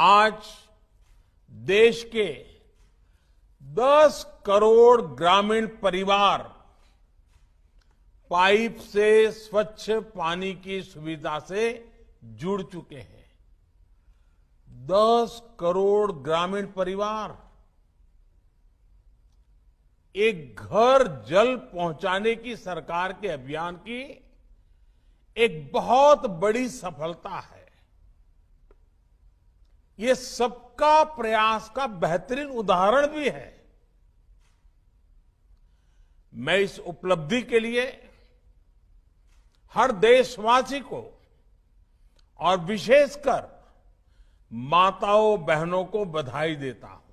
आज देश के 10 करोड़ ग्रामीण परिवार पाइप से स्वच्छ पानी की सुविधा से जुड़ चुके हैं 10 करोड़ ग्रामीण परिवार एक घर जल पहुंचाने की सरकार के अभियान की एक बहुत बड़ी सफलता है ये सबका प्रयास का बेहतरीन उदाहरण भी है मैं इस उपलब्धि के लिए हर देशवासी को और विशेषकर माताओं बहनों को बधाई देता हूं